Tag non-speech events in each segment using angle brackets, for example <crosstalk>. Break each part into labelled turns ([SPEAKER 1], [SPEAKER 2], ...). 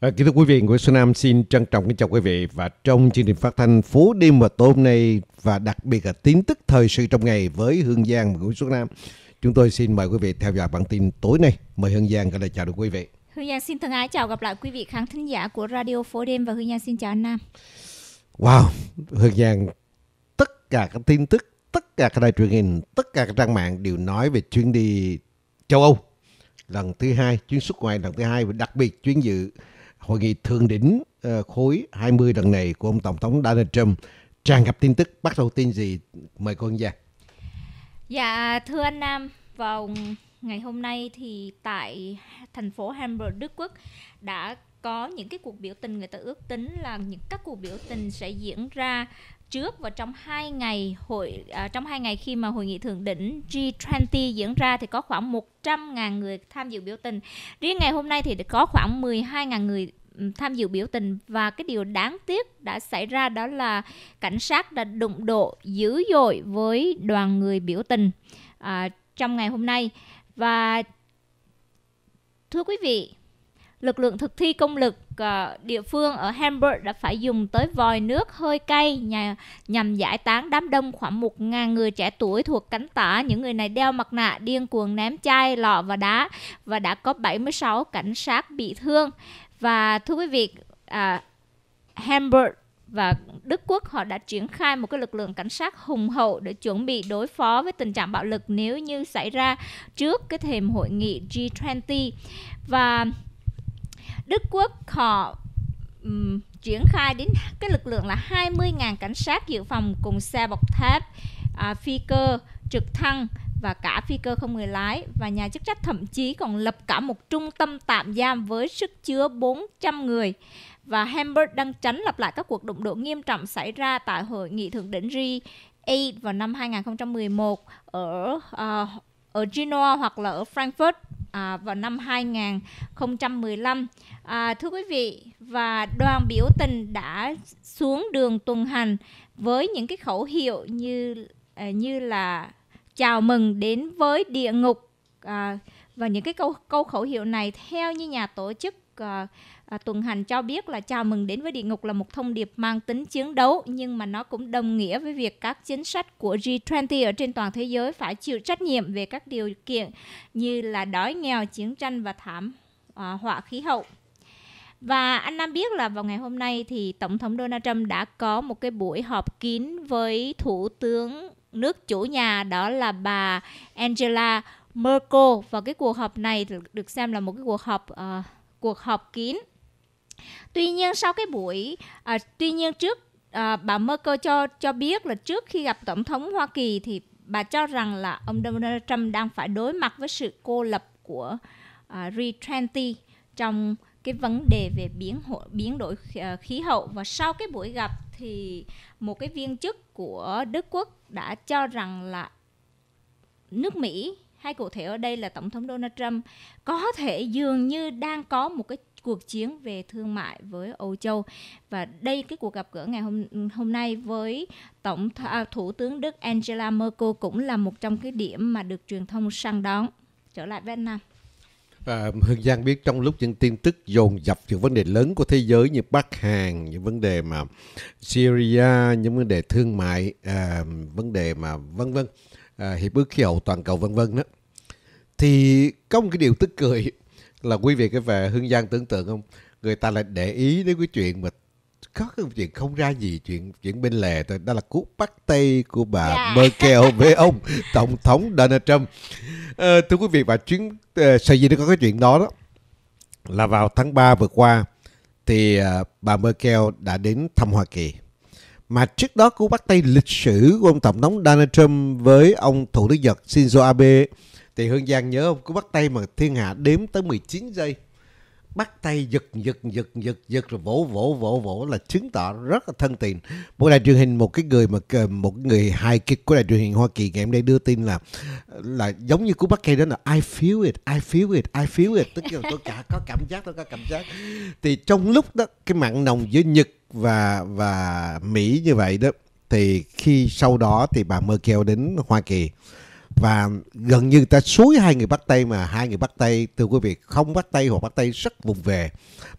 [SPEAKER 1] À, kính thưa quý vị, Nguyễn Xuân Nam xin trân trọng kính chào quý vị và trong chương trình phát thanh phố đêm và tối hôm nay và đặc biệt là tin tức thời sự trong ngày với Hương Giang và Nguyễn Xuân Nam. Chúng tôi xin mời quý vị theo dõi bản tin tối nay. Mời Hương Giang gửi lời chào được quý vị.
[SPEAKER 2] Hương Giang xin thân ái chào gặp lại quý vị khán thính giả của Radio Phố Đêm và Hương Giang xin chào anh Nam.
[SPEAKER 1] Wow, Hương Giang tất cả các tin tức, tất cả các đài truyền hình, tất cả các trang mạng đều nói về chuyến đi châu Âu lần thứ hai, chuyến xuất ngoại lần thứ hai và đặc biệt chuyến dự hội nghị thượng đỉnh ờ, khối 20 lần này của ông Tổng thống Donald Trump tràn ngập tin tức. Bắt đầu tin gì? Mời cô Anh Giang.
[SPEAKER 2] Dạ, thưa anh Nam, vào ngày hôm nay thì tại thành phố Hamburg, Đức Quốc đã có những cái cuộc biểu tình người ta ước tính là những các cuộc biểu tình sẽ diễn ra trước và trong hai ngày hội à, trong hai ngày khi mà hội nghị thượng đỉnh G20 diễn ra thì có khoảng 100.000 người tham dự biểu tình. Riêng ngày hôm nay thì có khoảng 12.000 người tham dự biểu tình và cái điều đáng tiếc đã xảy ra đó là cảnh sát đã đụng độ dữ dội với đoàn người biểu tình à, trong ngày hôm nay và thưa quý vị lực lượng thực thi công lực ờ, địa phương ở Hamburg đã phải dùng tới vòi nước hơi cay nhằm giải tán đám đông khoảng 1.000 người trẻ tuổi thuộc cánh tả. Những người này đeo mặt nạ, điên cuồng ném chai, lọ và đá và đã có 76 cảnh sát bị thương. Và thưa quý vị, uh, Hamburg và Đức Quốc họ đã triển khai một cái lực lượng cảnh sát hùng hậu để chuẩn bị đối phó với tình trạng bạo lực nếu như xảy ra trước cái thềm hội nghị G20 và Đức Quốc họ um, triển khai đến cái lực lượng là 20.000 cảnh sát dự phòng cùng xe bọc thép, à, phi cơ, trực thăng và cả phi cơ không người lái và nhà chức trách thậm chí còn lập cả một trung tâm tạm giam với sức chứa 400 người và Hamburg đang tránh lặp lại các cuộc đụng độ nghiêm trọng xảy ra tại hội nghị thượng đỉnh G8 vào năm 2011 ở uh, ở Genoa hoặc là ở Frankfurt à, vào năm 2015. À, thưa quý vị và đoàn biểu tình đã xuống đường tuần hành với những cái khẩu hiệu như à, như là chào mừng đến với địa ngục à, và những cái câu câu khẩu hiệu này theo như nhà tổ chức à, à, tuần hành cho biết là chào mừng đến với địa ngục là một thông điệp mang tính chiến đấu nhưng mà nó cũng đồng nghĩa với việc các chính sách của G20 ở trên toàn thế giới phải chịu trách nhiệm về các điều kiện như là đói nghèo, chiến tranh và thảm à, họa khí hậu. Và anh Nam biết là vào ngày hôm nay thì Tổng thống Donald Trump đã có một cái buổi họp kín với Thủ tướng nước chủ nhà đó là bà Angela Merkel và cái cuộc họp này được xem là một cái cuộc họp uh, cuộc họp kín. Tuy nhiên sau cái buổi, à, tuy nhiên trước à, bà Merkel cho cho biết là trước khi gặp tổng thống Hoa Kỳ thì bà cho rằng là ông Donald Trump đang phải đối mặt với sự cô lập của à, Retrenty trong cái vấn đề về biến hộ, biến đổi à, khí hậu và sau cái buổi gặp thì một cái viên chức của Đức quốc đã cho rằng là nước Mỹ hay cụ thể ở đây là tổng thống Donald Trump có thể dường như đang có một cái cuộc chiến về thương mại với Âu Châu và đây cái cuộc gặp gỡ ngày hôm hôm nay với tổng th- à, thủ tướng Đức Angela Merkel cũng là một trong cái điểm mà được truyền thông săn đón trở lại Việt Nam.
[SPEAKER 1] À, Hương Giang biết trong lúc những tin tức dồn dập những vấn đề lớn của thế giới như Bắc Hàn, những vấn đề mà Syria, những vấn đề thương mại, à, vấn đề mà vân vân À, hiệp ước khí hậu toàn cầu vân vân đó thì có một cái điều tức cười là quý vị cái về hương giang tưởng tượng không người ta lại để ý đến cái chuyện mà có cái chuyện không ra gì chuyện chuyện bên lề thôi đó là cú bắt tay của bà yeah. Dạ. Merkel <laughs> với ông tổng thống Donald Trump à, thưa quý vị và chuyến uh, sở dĩ nó có cái chuyện đó đó là vào tháng 3 vừa qua thì uh, bà Merkel đã đến thăm Hoa Kỳ mà trước đó cú bắt tay lịch sử của ông Tổng thống Donald Trump với ông Thủ tướng Nhật Shinzo Abe thì Hương Giang nhớ không? Cú bắt tay mà thiên hạ đếm tới 19 giây bắt tay giật giật giật giật giật rồi vỗ vỗ vỗ vỗ là chứng tỏ rất là thân tiền một đài truyền hình một cái người mà một người hai kịch của đài truyền hình Hoa Kỳ ngày hôm nay đưa tin là là giống như cú bắt cây đó là I feel it I feel it I feel it tức là tôi cả có cảm giác tôi có cảm giác thì trong lúc đó cái mạng nồng giữa Nhật và và Mỹ như vậy đó thì khi sau đó thì bà Merkel đến Hoa Kỳ và gần như ta suối hai người bắt tay mà hai người bắt tay thưa quý vị không bắt tay hoặc bắt tay rất vùng về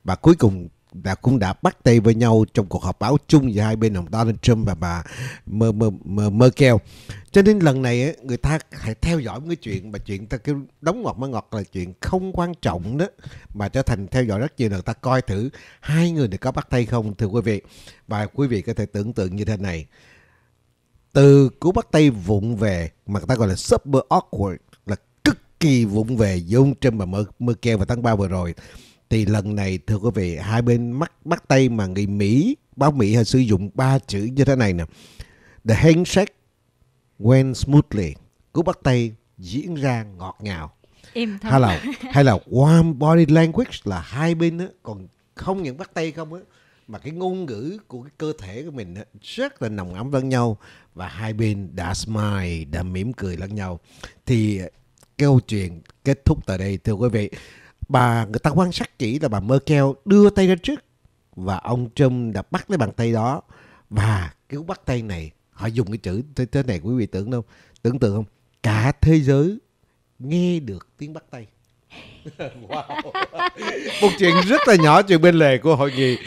[SPEAKER 1] và cuối cùng đã cũng đã bắt tay với nhau trong cuộc họp báo chung giữa hai bên ông Donald Trump và bà Merkel. Cho nên lần này người ta hãy theo dõi cái chuyện mà chuyện ta kêu đóng ngọt mà ngọt là chuyện không quan trọng đó mà trở thành theo dõi rất nhiều người ta coi thử hai người này có bắt tay không thưa quý vị. Và quý vị có thể tưởng tượng như thế này. Từ cú bắt tay vụng về mà người ta gọi là super awkward là cực kỳ vụng về giữa ông Trump và Merkel vào tháng 3 vừa rồi thì lần này thưa quý vị, hai bên mắt bắt tay mà người Mỹ, báo Mỹ họ sử dụng ba chữ như thế này nè. The handshake went smoothly. Cú bắt tay diễn ra ngọt ngào. Im hay là hay là warm body language là hai bên đó, còn không những bắt tay không á mà cái ngôn ngữ của cái cơ thể của mình rất là nồng ấm lẫn nhau và hai bên đã smile đã mỉm cười lẫn nhau thì ờ, câu chuyện kết thúc tại đây thưa quý vị bà người ta quan sát kỹ là bà Merkel đưa tay ra trước và ông Trump đã bắt lấy bàn tay đó và cứu bắt tay này họ dùng cái chữ thế, thế này quý vị tưởng đâu tưởng tượng không cả thế giới nghe được tiếng bắt tay <laughs> <laughs> một chuyện rất là nhỏ chuyện bên lề của hội nghị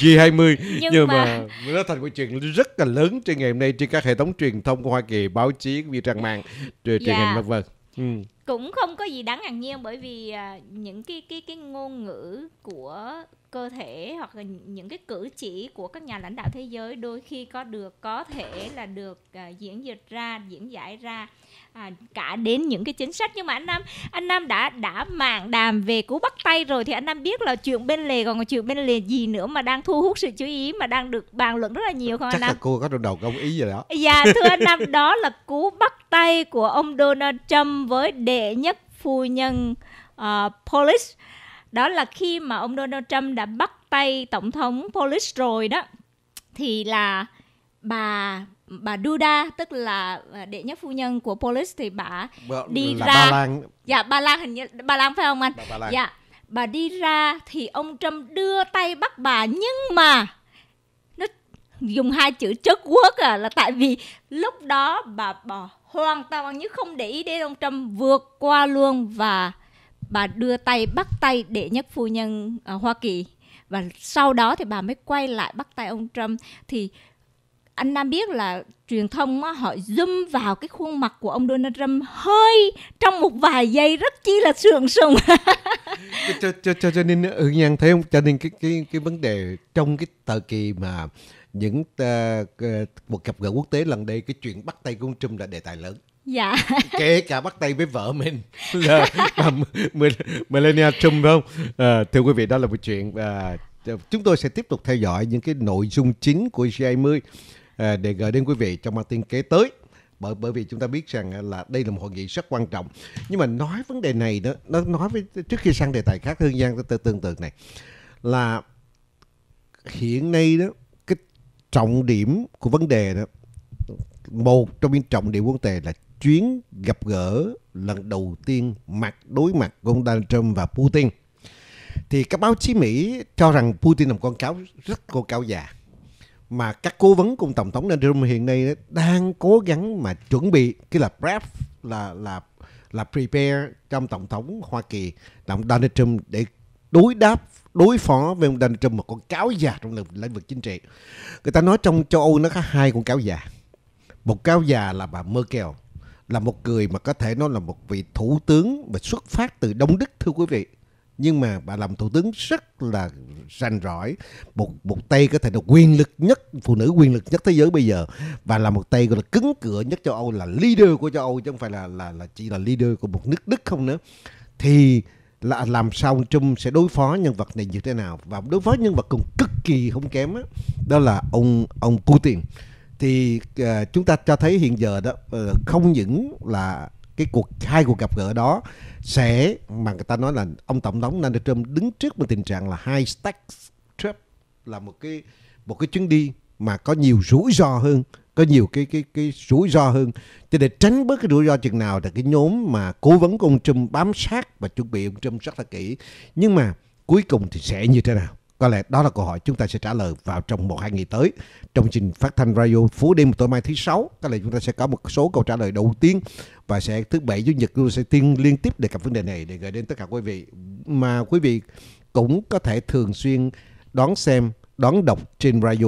[SPEAKER 1] G20 nhưng, nhưng mà... mà nó thành một chuyện rất là lớn trên ngày hôm nay trên các hệ thống truyền thông của Hoa Kỳ báo chí cũng như trang dạ. mạng truyền hình vân vân dạ. ừ
[SPEAKER 2] cũng không có gì đáng ngạc nhiên bởi vì à, những cái cái cái ngôn ngữ của cơ thể hoặc là những cái cử chỉ của các nhà lãnh đạo thế giới đôi khi có được có thể là được uh, diễn dịch ra diễn giải ra à, cả đến những cái chính sách nhưng mà anh Nam anh Nam đã đã mạng đàm về cú bắt tay rồi thì anh Nam biết là chuyện bên lề còn chuyện bên lề gì nữa mà đang thu hút sự chú ý mà đang được bàn luận rất là nhiều không Chắc anh Nam? Chắc là
[SPEAKER 1] cô có trong đầu công ý gì đó. Dạ thưa anh Nam
[SPEAKER 2] đó là cú bắt tay của ông Donald Trump với đề đệ nhất phu nhân uh, Polish đó là khi mà ông Donald Trump đã bắt tay tổng thống Polis rồi đó thì là bà bà Duda tức là ờ, đệ nhất phu nhân của Polis thì bà
[SPEAKER 1] well, đi ra Ba Lan.
[SPEAKER 2] dạ Ba Lan hình như Ba Lan phải không anh dạ, bà, Lan. dạ bà đi ra thì ông Trump đưa tay bắt bà nhưng mà nó dùng hai chữ chất quốc à là tại vì lúc đó bà bỏ hoàn toàn bằng như không để ý đến ông Trump vượt qua luôn và bà đưa tay bắt tay đệ nhất phu nhân ở à, Hoa Kỳ và sau đó thì bà mới quay lại bắt tay ông Trump thì anh Nam biết là truyền thông á, họ zoom vào cái khuôn mặt của ông Donald Trump hơi trong một vài giây rất chi là sượng sùng <laughs>
[SPEAKER 1] cho, cho, cho, cho nên ứng ừ, thấy không cho nên cái cái cái vấn đề trong cái thời kỳ mà những ờ, uh, một gặp gỡ quốc tế lần đây cái chuyện bắt tay của ông Trump là đề tài lớn
[SPEAKER 2] dạ <laughs>
[SPEAKER 1] kể cả bắt tay với vợ mình <laughs> là, <laughs> Melania Trump phải không à, thưa quý vị đó là một chuyện và chúng tôi sẽ tiếp tục theo dõi những cái nội dung chính của G20 ờ, để gửi đến quý vị trong bản tin kế tới bởi bởi vì chúng ta biết rằng là đây là một hội nghị rất quan trọng nhưng mà nói vấn đề này đó nó nói với trước khi sang đề tài khác hương giang tôi tương tự này là hiện nay đó trọng điểm của vấn đề đó một trong những trọng điểm vấn đề là chuyến gặp gỡ lần đầu tiên mặt đối mặt của ông Donald Trump và Putin thì các báo chí Mỹ cho rằng Putin là một con cáo rất cô cáo già mà các cố vấn của tổng thống Donald Trump hiện nay đang cố gắng mà chuẩn bị cái là prep là là là prepare trong tổng thống Hoa Kỳ là Donald Trump để đối đáp đối phó với ông Donald Trump một con cáo già trong lĩnh vực chính trị. Người ta nói trong châu Âu nó có hai con cáo già. Một cáo già là bà Merkel là một người mà có thể nói là một vị thủ tướng mà xuất phát từ Đông Đức thưa quý vị. Nhưng mà bà làm thủ tướng rất là rành rõi, một một tay có thể là quyền lực nhất, phụ nữ quyền lực nhất thế giới bây giờ và là một tay gọi là cứng cửa nhất châu Âu là leader của châu Âu chứ không phải là là là chỉ là leader của một nước Đức không nữa. Thì là làm sao ông Trump sẽ đối phó nhân vật này như thế nào và đối phó nhân vật cũng cực kỳ không kém đó, đó là ông ông Putin thì uh, chúng ta cho thấy hiện giờ đó uh, không những là cái cuộc hai cuộc gặp gỡ đó sẽ mà người ta nói là ông tổng thống Donald Trump đứng trước một tình trạng là hai stack trip là một cái một cái chuyến đi mà có nhiều rủi ro hơn có nhiều cái cái cái rủi ro hơn cho nên tránh bớt cái rủi ro chừng nào là cái nhóm mà cố vấn của ông Trump bám sát và chuẩn bị ông Trump rất là kỹ nhưng mà cuối cùng thì sẽ như thế nào có lẽ đó là câu hỏi chúng ta sẽ trả lời vào trong một hai ngày tới trong trình phát thanh radio phú đêm tối mai thứ sáu có lẽ chúng ta sẽ có một số câu trả lời đầu tiên và sẽ thứ bảy chủ nhật tôi sẽ tiên liên tiếp đề cập vấn đề này để gửi đến tất cả quý vị mà quý vị cũng có thể thường xuyên đón xem đón đọc trên radio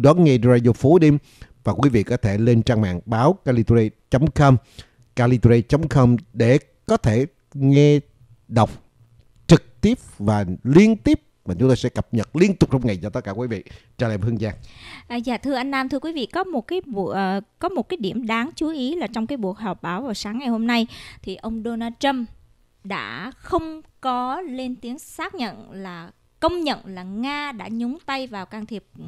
[SPEAKER 1] đón nghe radio phố đêm và quý vị có thể lên trang mạng báo caliture.com caliture.com để có thể nghe đọc trực tiếp và liên tiếp mà chúng tôi sẽ cập nhật liên tục trong ngày cho tất cả quý vị. Trả lại Hương Giang.
[SPEAKER 2] À, dạ thưa anh Nam, thưa quý vị có một cái bu- uh, ờ, có một cái điểm đáng chú ý là trong cái buổi họp báo vào sáng ngày hôm nay thì ông Donald Trump đã không có lên tiếng xác nhận là công nhận là Nga đã nhúng tay vào can thiệp ừ,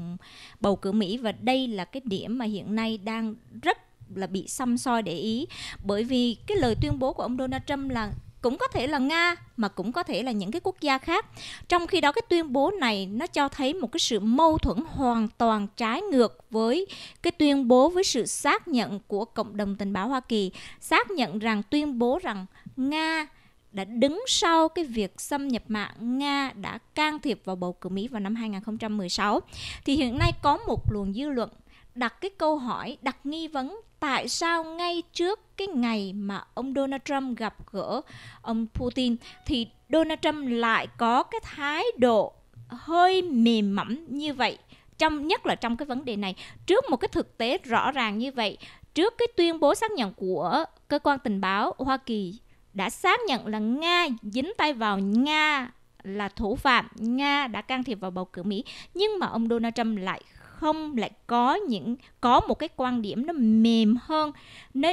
[SPEAKER 2] bầu cử Mỹ và đây là cái điểm mà hiện nay đang rất là bị xăm soi để ý bởi vì cái lời tuyên bố của ông Donald Trump là cũng có thể là Nga mà cũng có thể là những cái quốc gia khác. Trong khi đó cái tuyên bố này nó cho thấy một cái sự mâu thuẫn hoàn toàn trái ngược với cái tuyên bố với sự xác nhận của cộng đồng tình báo Hoa Kỳ, xác nhận rằng tuyên bố rằng Nga đã đứng sau cái việc xâm nhập mạng Nga đã can thiệp vào bầu cử Mỹ vào năm 2016 thì hiện nay có một luồng dư luận đặt cái câu hỏi, đặt nghi vấn tại sao ngay trước cái ngày mà ông Donald Trump gặp gỡ ông Putin thì Donald Trump lại có cái thái độ hơi mềm mẫm như vậy trong nhất là trong cái vấn đề này trước một cái thực tế rõ ràng như vậy trước cái tuyên bố xác nhận của cơ quan tình báo Hoa Kỳ đã xác nhận là Nga dính tay vào Nga là thủ phạm Nga đã can thiệp vào bầu cử Mỹ nhưng mà ông Donald Trump lại không lại có những có một cái quan điểm nó mềm hơn nó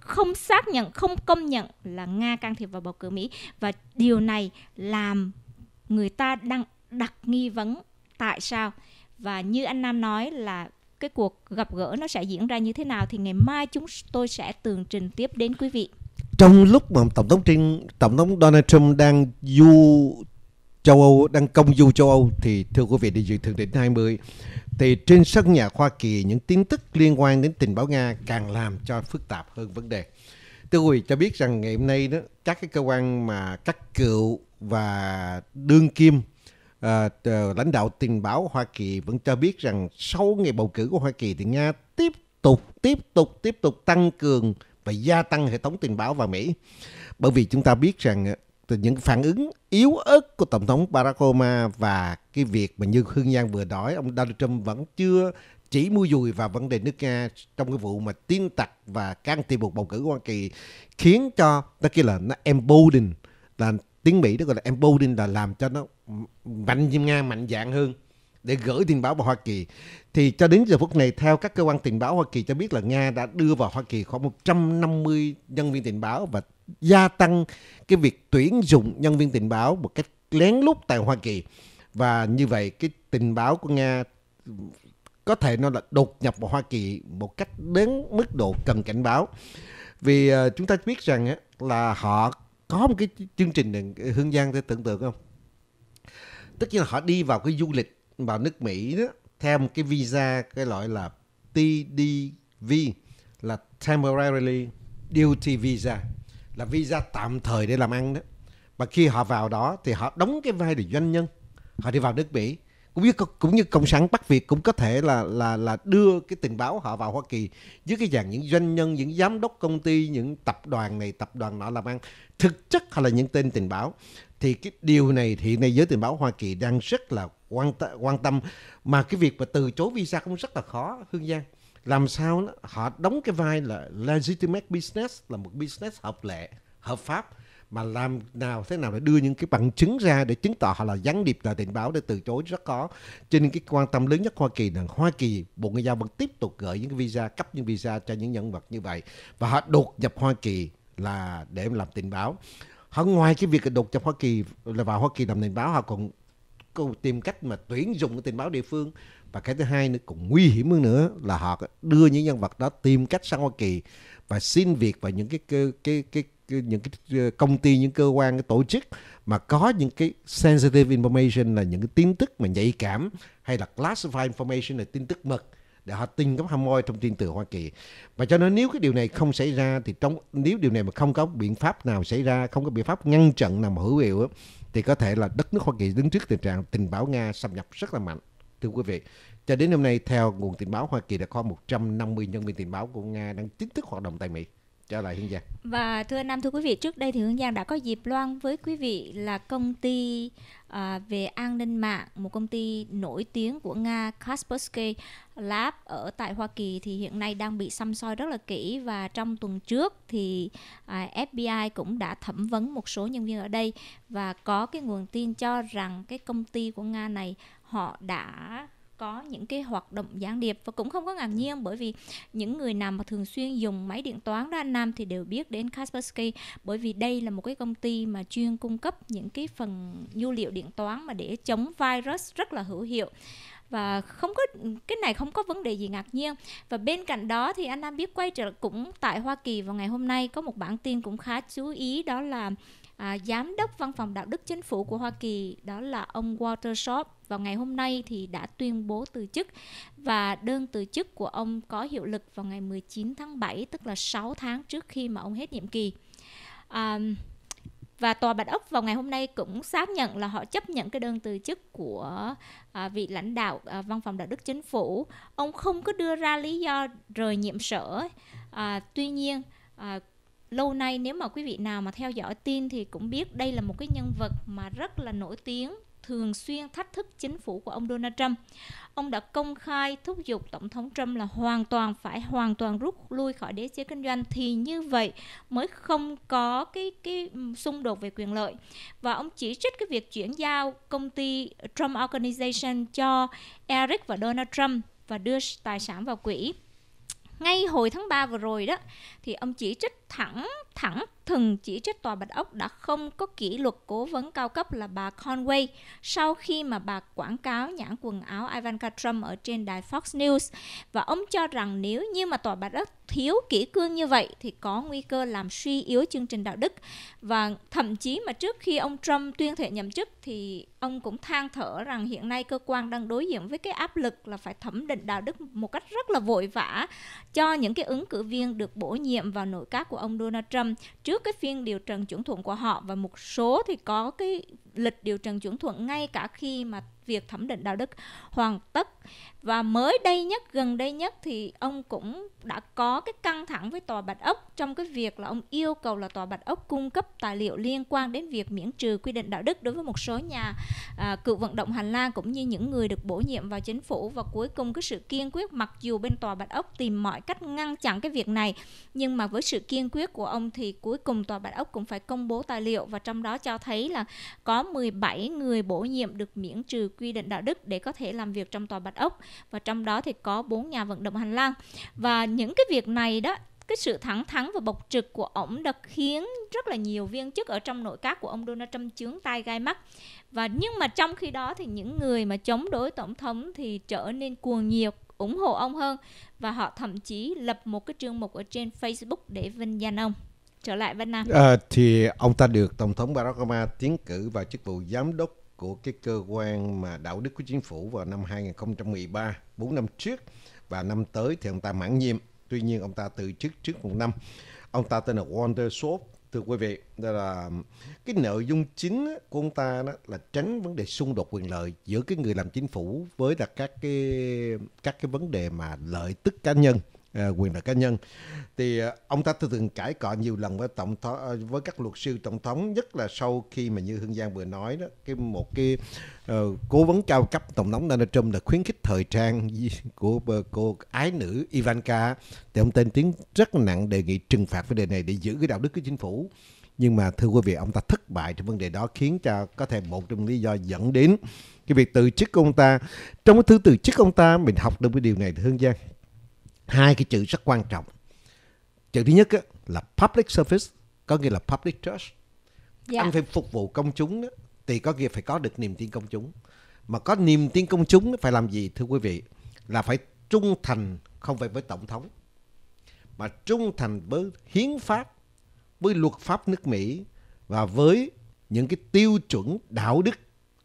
[SPEAKER 2] không xác nhận không công nhận là Nga can thiệp vào bầu cử Mỹ và điều này làm người ta đang đặt nghi vấn tại sao và như anh Nam nói là cái cuộc gặp gỡ nó sẽ diễn ra như thế nào thì ngày mai chúng tôi sẽ tường trình tiếp đến quý vị
[SPEAKER 1] trong lúc mà tổng thống Trinh, tổng thống Donald Trump đang du châu Âu đang công du châu Âu thì thưa quý vị đi dự thượng đỉnh 20 thì trên sân nhà Hoa Kỳ những tin tức liên quan đến tình báo Nga càng làm cho phức tạp hơn vấn đề. Thưa quý vị cho biết rằng ngày hôm nay đó các cái cơ quan mà các cựu và đương kim uh, lãnh đạo tình báo Hoa Kỳ vẫn cho biết rằng sau ngày bầu cử của Hoa Kỳ thì Nga tiếp tục tiếp tục tiếp tục tăng cường và gia tăng hệ thống tình báo vào Mỹ. Bởi vì chúng ta biết rằng ờ, những phản ứng yếu ớt của Tổng thống Barack Obama và cái việc mà như Hương Giang vừa nói, ông Donald Trump vẫn chưa chỉ mua dùi vào vấn đề nước Nga trong cái vụ mà tiên tặc và can tiền buộc bầu cử Hoa Kỳ khiến cho ta kia là nó embolden là tiếng Mỹ đó gọi là embolden là làm cho nó mạnh Nga mạnh dạng hơn để gửi tình báo vào Hoa Kỳ. Thì cho đến giờ phút này, theo các cơ quan tình báo Hoa Kỳ cho biết là Nga đã đưa vào Hoa Kỳ khoảng 150 nhân viên tình báo và gia tăng cái việc tuyển dụng nhân viên tình báo một cách lén lút tại Hoa Kỳ. Và như vậy, cái tình báo của Nga có thể nó là đột nhập vào Hoa Kỳ một cách đến mức độ cần cảnh báo. Vì ờ, chúng ta biết rằng uh, là họ có một cái chương trình Hương Giang để tưởng tượng không? Tức là họ đi vào cái du lịch vào nước Mỹ đó, theo một cái visa cái loại là TDV là temporarily duty visa là visa tạm thời để làm ăn đó và khi họ vào đó thì họ đóng cái vai là doanh nhân họ đi vào nước Mỹ cũng như cũng như cộng sản Bắc Việt cũng có thể là là là đưa cái tình báo họ vào Hoa Kỳ dưới cái dạng những doanh nhân những giám đốc công ty những tập đoàn này tập đoàn nọ làm ăn thực chất họ là những tên tình báo thì cái điều này thì nay giới tình báo Hoa Kỳ đang rất là quan t- quan tâm mà cái việc mà từ chối visa cũng rất là khó Hương Giang làm sao đó, họ đóng cái vai là legitimate business là một business hợp lệ hợp pháp mà làm nào thế nào để đưa những cái bằng chứng ra để chứng tỏ họ là gián điệp là tình báo để từ chối rất có cho nên cái quan tâm lớn nhất Hoa Kỳ là Hoa Kỳ Bộ Ngoại giao vẫn tiếp tục gửi những cái visa cấp những visa cho những nhân vật như vậy và họ đột nhập Hoa Kỳ là để làm tình báo họ ngoài cái việc đột nhập Hoa Kỳ là vào Hoa Kỳ làm tình báo họ còn tìm cách mà tuyển dụng cái tình báo địa phương và cái thứ hai nữa cũng nguy hiểm hơn nữa là họ đưa những nhân vật đó tìm cách sang Hoa Kỳ và xin việc vào những cái cái cái, cái, cái những cái ờ, công ty những cơ quan cái tổ chức mà có những cái sensitive information là những cái tin tức mà nhạy cảm hay là classified information là tin tức mật để họ tin cấp ham môi thông tin từ Hoa Kỳ. Và cho nên nếu cái điều này không xảy ra thì trong nếu điều này mà không có biện pháp nào xảy ra, không có biện pháp ngăn chặn nào mà hữu hiệu thì có thể là đất nước Hoa Kỳ đứng trước tình trạng tình báo Nga xâm nhập rất là mạnh. Thưa quý vị, cho đến hôm nay theo nguồn tình báo Hoa Kỳ đã có 150 nhân viên tình báo của Nga đang chính thức hoạt động tại Mỹ trở lại Hương Giang.
[SPEAKER 2] Và thưa Nam thưa quý vị, trước đây thì Hương Giang đã có dịp loan với quý vị là công ty à, về an ninh mạng một công ty nổi tiếng của nga kaspersky lab ở tại hoa kỳ thì hiện nay đang bị xăm soi rất là kỹ và trong tuần trước thì à, fbi cũng đã thẩm vấn một số nhân viên ở đây và có cái nguồn tin cho rằng cái công ty của nga này họ đã có những cái hoạt động gián điệp và cũng không có ngạc nhiên bởi vì những người nào mà thường xuyên dùng máy điện toán đó Nam thì đều biết đến Kaspersky bởi vì đây là một cái công ty mà chuyên cung cấp những cái phần nhu liệu điện toán mà để chống virus rất là hữu hiệu và không có cái này không có vấn đề gì ngạc nhiên và bên cạnh đó thì anh Nam biết quay trở cũng tại Hoa Kỳ vào ngày hôm nay có một bản tin cũng khá chú ý đó là à, giám đốc văn phòng đạo đức chính phủ của Hoa Kỳ đó là ông Walter Sharp vào ngày hôm nay thì đã tuyên bố từ chức và đơn từ chức của ông có hiệu lực vào ngày 19 tháng 7 tức là 6 tháng trước khi mà ông hết nhiệm kỳ. À, và tòa Bạch Ốc vào ngày hôm nay cũng xác nhận là họ chấp nhận cái đơn từ chức của à, vị lãnh đạo à, văn phòng đạo đức chính phủ. Ông không có đưa ra lý do rời nhiệm sở. À, tuy nhiên à, lâu nay nếu mà quý vị nào mà theo dõi tin thì cũng biết đây là một cái nhân vật mà rất là nổi tiếng thường xuyên thách thức chính phủ của ông Donald Trump. Ông đã công khai thúc giục Tổng thống Trump là hoàn toàn phải hoàn toàn rút lui khỏi đế chế kinh doanh thì như vậy mới không có cái cái xung đột về quyền lợi. Và ông chỉ trích cái việc chuyển giao công ty Trump Organization cho Eric và Donald Trump và đưa tài sản vào quỹ. Ngay hồi tháng 3 vừa rồi đó thì ông chỉ trích thẳng thẳng thừng chỉ trích tòa Bạch Ốc đã không có kỷ luật cố vấn cao cấp là bà Conway sau khi mà bà quảng cáo nhãn quần áo Ivanka Trump ở trên đài Fox News và ông cho rằng nếu như mà tòa Bạch Ốc thiếu kỷ cương như vậy thì có nguy cơ làm suy yếu chương trình đạo đức và thậm chí mà trước khi ông Trump tuyên thệ nhậm chức thì ông cũng than thở rằng hiện nay cơ quan đang đối diện với cái áp lực là phải thẩm định đạo đức một cách rất là vội vã cho những cái ứng cử viên được bổ nhiệm vào nội các của ông Donald Trump trước cái phiên điều trần chuẩn thuận của họ và một số thì có cái lịch điều trần chuẩn thuận ngay cả khi mà việc thẩm định đạo đức hoàn tất và mới đây nhất gần đây nhất thì ông cũng đã có cái căng thẳng với tòa bạch ốc trong cái việc là ông yêu cầu là tòa bạch ốc cung cấp tài liệu liên quan đến việc miễn trừ quy định đạo đức đối với một số nhà à, cựu vận động hành lang cũng như những người được bổ nhiệm vào chính phủ và cuối cùng cái sự kiên quyết mặc dù bên tòa bạch ốc tìm mọi cách ngăn chặn cái việc này nhưng mà với sự kiên quyết của ông thì cuối cùng tòa bạch ốc cũng phải công bố tài liệu và trong đó cho thấy là có 17 người bổ nhiệm được miễn trừ quy định đạo đức để có thể làm việc trong tòa Bạch Ốc và trong đó thì có bốn nhà vận động hành lang và những cái việc này đó cái sự thẳng thắn và bộc trực của ông đã khiến rất là nhiều viên chức ở trong nội các của ông Donald Trump chướng tai gai mắt và nhưng mà trong khi đó thì những người mà chống đối tổng thống thì trở nên cuồng nhiệt ủng hộ ông hơn và họ thậm chí lập một cái chương mục ở trên Facebook để vinh danh ông trở lại Việt Nam à, thì
[SPEAKER 1] ông ta được tổng thống Barack Obama tiến cử vào chức vụ giám đốc của cái cơ quan mà đạo đức của chính phủ vào năm 2013, 4 năm trước và năm tới thì ông ta mãn nhiệm. Tuy nhiên ông ta từ chức trước một năm. Ông ta tên là Walter Schwab. Thưa quý vị, đó là um, cái nội dung chính của ông ta đó là tránh vấn đề xung đột quyền lợi giữa cái người làm chính phủ với là các cái các cái vấn đề mà lợi tức cá nhân À, quyền lợi cá nhân thì à, ông ta từng cãi cọ nhiều lần với tổng thống à, với các luật sư tổng thống nhất là sau khi mà như hương giang vừa nói đó cái một cái uh, cố vấn cao cấp tổng thống donald trump là khuyến khích thời trang của uh, cô ái nữ ivanka thì ông tên tiếng rất nặng đề nghị trừng phạt vấn đề này để giữ cái đạo đức của chính phủ nhưng mà thưa quý vị ông ta thất bại trong vấn đề đó khiến cho có thể một trong lý do dẫn đến cái việc từ chức của ông ta trong cái thứ từ chức ông ta mình học được cái điều này hương giang hai cái chữ rất quan trọng chữ thứ nhất là public service có nghĩa là public trust yeah. Dạ. anh phải phục vụ công chúng thì có nghĩa phải có được niềm tin công chúng mà có niềm tin công chúng phải làm gì thưa quý vị là phải trung thành không phải với tổng thống mà trung thành với hiến pháp với luật pháp nước Mỹ và với những cái tiêu chuẩn đạo đức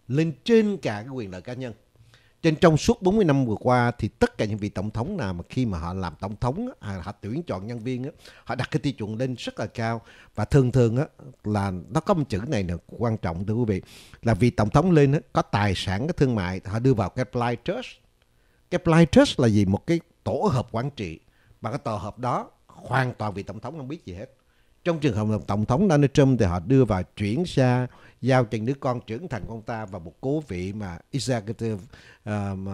[SPEAKER 1] lên trên cả cái quyền lợi cá nhân trên trong suốt 40 năm vừa qua thì tất cả những vị tổng thống nào mà khi mà họ làm tổng thống, à, họ tuyển chọn nhân viên, họ đặt cái tiêu chuẩn lên rất là cao và thường thường á, là nó có một chữ này nữa quan trọng thưa quý vị là vị tổng thống lên á, có tài sản cái thương mại họ đưa vào cái Ply Trust. Cái Ply Trust là gì? Một cái tổ hợp quản trị và cái tổ hợp đó hoàn toàn vị tổng thống không biết gì hết trong trường hợp tổng thống Donald Trump thì họ đưa vào chuyển xa giao cho đứa con trưởng thành của ông ta và một cố vị mà executive um,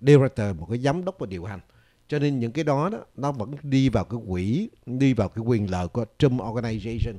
[SPEAKER 1] director một cái giám đốc và điều hành cho nên những cái đó, đó nó vẫn đi vào cái quỹ đi vào cái quyền lợi của Trump Organization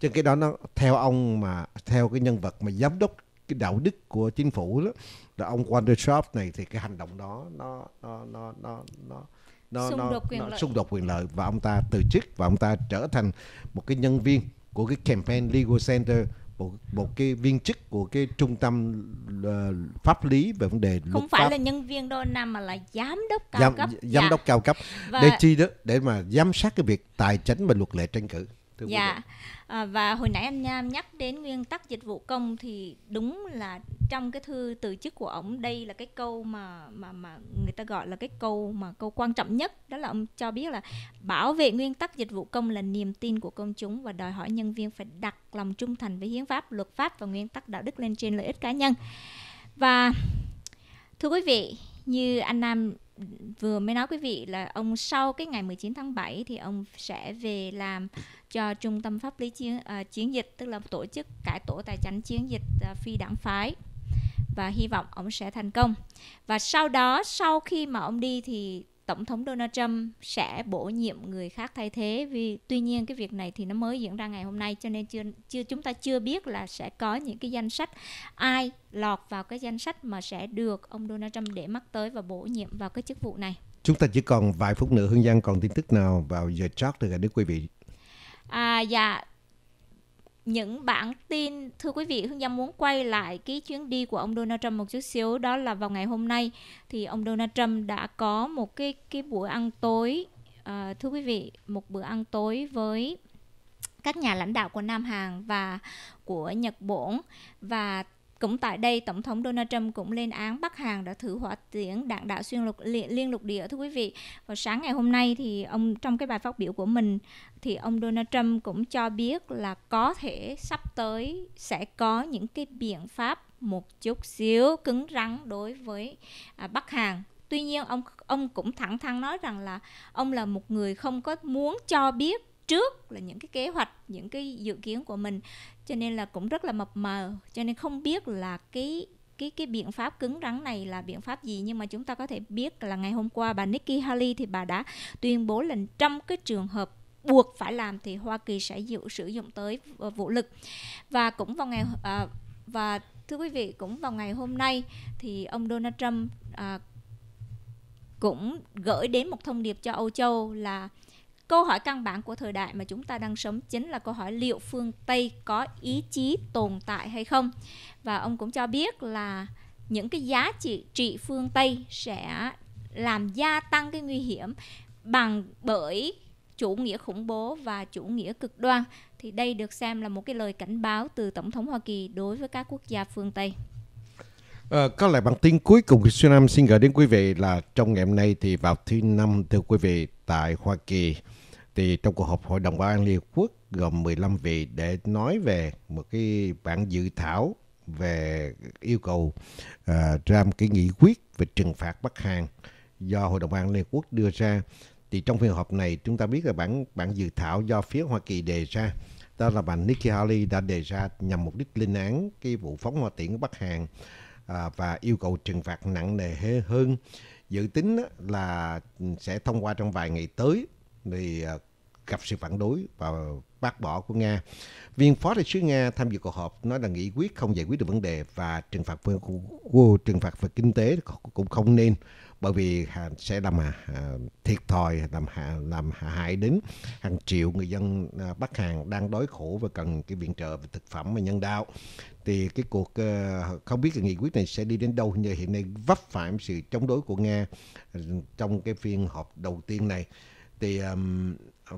[SPEAKER 1] cho cái đó nó theo ông mà theo cái nhân vật mà giám đốc cái đạo đức của chính phủ đó là ông Wonder này thì cái hành động đó nó nó nó nó, nó nó xung nó, đột quyền nó lợi. xung đột quyền lợi và ông ta từ chức và ông ta trở thành một cái nhân viên của cái campaign legal center một, một cái viên chức của cái trung tâm uh, pháp lý về vấn đề không luật không phải pháp. là
[SPEAKER 2] nhân viên đâu nam mà là giám đốc cao giám, cấp giám dạ. đốc cao cấp và... để chi đó
[SPEAKER 1] để mà giám sát cái việc tài chính và luật lệ tranh cử thưa dạ.
[SPEAKER 2] à, và hồi nãy anh Nam nhắc đến nguyên tắc dịch vụ công thì đúng là trong cái thư từ chức của ông đây là cái câu mà mà mà người ta gọi là cái câu mà câu quan trọng nhất đó là ông cho biết là bảo vệ nguyên tắc dịch vụ công là niềm tin của công chúng và đòi hỏi nhân viên phải đặt lòng trung thành với hiến pháp, luật pháp và nguyên tắc đạo đức lên trên lợi ích cá nhân. Và thưa quý vị, như anh Nam vừa mới nói quý vị là ông sau cái ngày 19 tháng 7 thì ông sẽ về làm cho trung tâm pháp lý chiến uh, chiến dịch tức là tổ chức cải tổ tài chính chiến dịch uh, phi đảng phái và hy vọng ông sẽ thành công và sau đó sau khi mà ông đi thì tổng thống Donald Trump sẽ bổ nhiệm người khác thay thế vì tuy nhiên cái việc này thì nó mới diễn ra ngày hôm nay cho nên chưa chưa chúng ta chưa biết là sẽ có những cái danh sách ai lọt vào cái danh sách mà sẽ được ông Donald Trump để mắt tới và bổ nhiệm vào cái chức vụ này.
[SPEAKER 1] Chúng ta chỉ còn vài phút nữa Hương Giang còn tin tức nào vào giờ chót được gửi đến quý vị.
[SPEAKER 2] À, dạ, những bản tin thưa quý vị hương giang muốn quay lại cái chuyến đi của ông donald trump một chút xíu đó là vào ngày hôm nay thì ông donald trump đã có một cái cái buổi ăn tối uh, thưa quý vị một bữa ăn tối với các nhà lãnh đạo của Nam Hàn và của Nhật Bản và cũng tại đây, Tổng thống Donald Trump cũng lên án Bắc Hàn đã thử hỏa tiễn đạn đạo xuyên lục liên, liên lục địa thưa quý vị. Vào sáng ngày hôm nay thì ông trong cái bài phát biểu của mình thì ông Donald Trump cũng cho biết là có thể sắp tới sẽ có những cái biện pháp một chút xíu cứng rắn đối với à, Bắc Hàn tuy nhiên ông ông cũng thẳng thắn nói rằng là ông là một người không có muốn cho biết trước là những cái kế hoạch những cái dự kiến của mình cho nên là cũng rất là mập mờ cho nên không biết là cái cái cái biện pháp cứng rắn này là biện pháp gì nhưng mà chúng ta có thể biết là ngày hôm qua bà Nikki Haley thì bà đã tuyên bố là trong cái trường hợp buộc phải làm thì Hoa Kỳ sẽ dự, sử dụng tới vũ lực và cũng vào ngày à, và thưa quý vị cũng vào ngày hôm nay thì ông Donald Trump à, cũng gửi đến một thông điệp cho Âu Châu là Câu hỏi căn bản của thời đại mà chúng ta đang sống chính là câu hỏi liệu phương Tây có ý chí tồn tại hay không. Và ông cũng cho biết là những cái giá trị trị phương Tây sẽ làm gia tăng cái nguy hiểm bằng bởi chủ nghĩa khủng bố và chủ nghĩa cực đoan thì đây được xem là một cái lời cảnh báo từ tổng thống Hoa Kỳ đối với các quốc gia phương Tây.
[SPEAKER 1] À, có lẽ bản tin cuối cùng thì Suy Nam xin gửi đến quý vị là trong ngày hôm nay thì vào thứ năm thưa quý vị tại Hoa Kỳ thì trong cuộc họp Hội đồng Bảo an Liên Hợp Quốc gồm 15 vị để nói về một cái bản dự thảo về yêu cầu uh, ra một cái nghị quyết về trừng phạt Bắc Hàn do Hội đồng bảo An Liên Hợp Quốc đưa ra. Thì trong phiên họp này chúng ta biết là bản bản dự thảo do phía Hoa Kỳ đề ra đó là bà Nikki Haley đã đề ra nhằm mục đích lên án cái vụ phóng hoa tiễn của Bắc Hàn à, và yêu cầu trừng phạt nặng nề hơn. Dự tính là sẽ thông qua trong vài ngày tới thì à, gặp sự phản đối và bác bỏ của Nga. Viên phó đại sứ Nga tham dự cuộc họp nói là nghị quyết không giải quyết được vấn đề và trừng phạt về, trừng phạt về kinh tế cũng không nên bởi vì sẽ làm thiệt thòi làm làm hại đến hàng triệu người dân à, Bắc Hàn đang đói khổ và cần cái viện trợ về thực phẩm và nhân đạo thì cái cuộc à, không biết cái nghị quyết này sẽ đi đến đâu như hiện nay vấp phải sự chống đối của Nga ừ, trong cái phiên họp đầu tiên này thì um,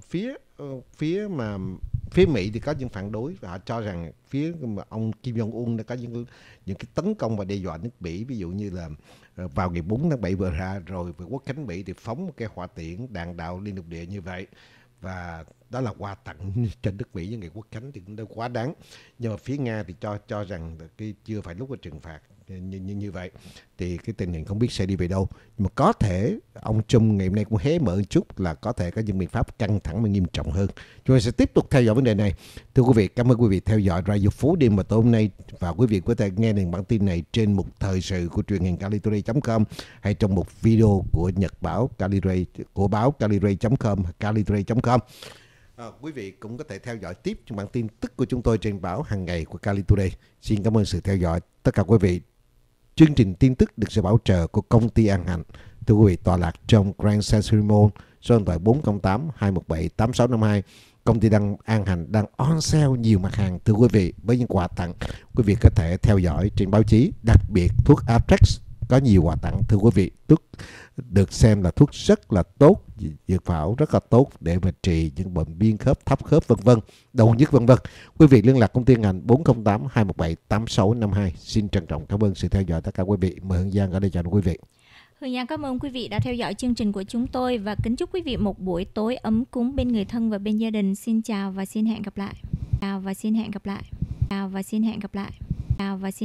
[SPEAKER 1] phía ờ, phía mà phía Mỹ thì có những phản đối và họ cho rằng phía mà ông Kim Jong Un đã có những những cái tấn công và đe dọa nước Mỹ ví dụ như là ờ, vào ngày 4 tháng 7 vừa ra rồi về quốc Khánh Mỹ thì phóng một cái hỏa tiễn đạn đạo liên lục địa như vậy và đó là quà tặng <laughs> cho nước Mỹ với ngày quốc khánh thì cũng đâu quá đáng nhưng mà phía Nga thì cho cho rằng cái chưa phải lúc của trừng phạt như, như như vậy thì cái tình hình không biết sẽ đi về đâu nhưng mà có thể ông Trung ngày hôm nay cũng hé mở một chút là có thể có những biện pháp căng thẳng và nghiêm trọng hơn chúng ta sẽ tiếp tục theo dõi vấn đề này thưa quý vị cảm ơn quý vị theo dõi radio Phú điềm và tối hôm nay và quý vị có thể nghe được bản tin này trên một thời sự của truyền hình calitoday.com hay trong một video của nhật báo calitoday của báo calitoday.com calitoday.com À, quý vị cũng có thể theo dõi tiếp những bản tin tức của chúng tôi trên báo hàng ngày của Cali Today. Xin cảm ơn sự theo dõi tất cả quý vị. Chương trình tin tức được sự bảo trợ của công ty An Hạnh. Thưa quý vị, tọa lạc trong Grand Century Mall, số điện thoại 408 217 8652. Công ty đang An Hạnh đang on sale nhiều mặt hàng thưa quý vị với những quà tặng. Quý vị có thể theo dõi trên báo chí, đặc biệt thuốc Aprex có nhiều quà tặng thưa quý vị. tức được xem là thuốc rất là tốt dược phẩm rất là tốt để mà trị những bệnh viêm khớp thấp khớp vân vân đau nhức vân vân quý vị liên lạc công ty ngành 408 217 8652 xin trân trọng cảm ơn sự theo dõi tất cả quý vị mời Hương Giang ở đây chào quý vị
[SPEAKER 2] Hương Giang cảm ơn quý vị đã theo dõi chương trình của chúng tôi và kính chúc quý vị một buổi tối ấm cúng bên người thân và bên gia đình. Xin chào và xin hẹn gặp lại. Chào và xin hẹn gặp lại. Chào và xin hẹn gặp lại. Chào và xin